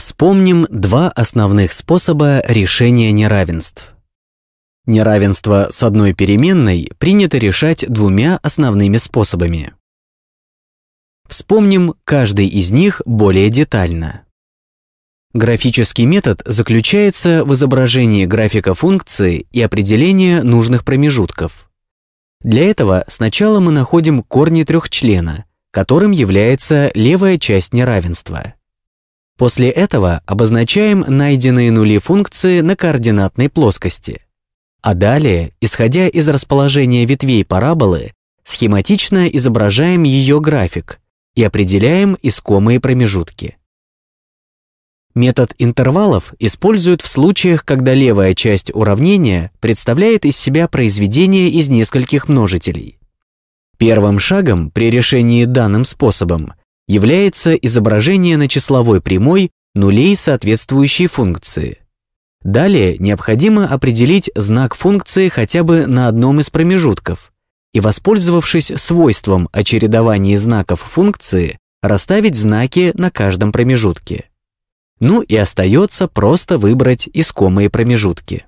Вспомним два основных способа решения неравенств. Неравенство с одной переменной принято решать двумя основными способами. Вспомним каждый из них более детально. Графический метод заключается в изображении графика функции и определении нужных промежутков. Для этого сначала мы находим корни трехчлена, которым является левая часть неравенства. После этого обозначаем найденные нули функции на координатной плоскости. А далее, исходя из расположения ветвей параболы, схематично изображаем ее график и определяем искомые промежутки. Метод интервалов используют в случаях, когда левая часть уравнения представляет из себя произведение из нескольких множителей. Первым шагом при решении данным способом является изображение на числовой прямой нулей соответствующей функции. Далее необходимо определить знак функции хотя бы на одном из промежутков и, воспользовавшись свойством о знаков функции, расставить знаки на каждом промежутке. Ну и остается просто выбрать искомые промежутки.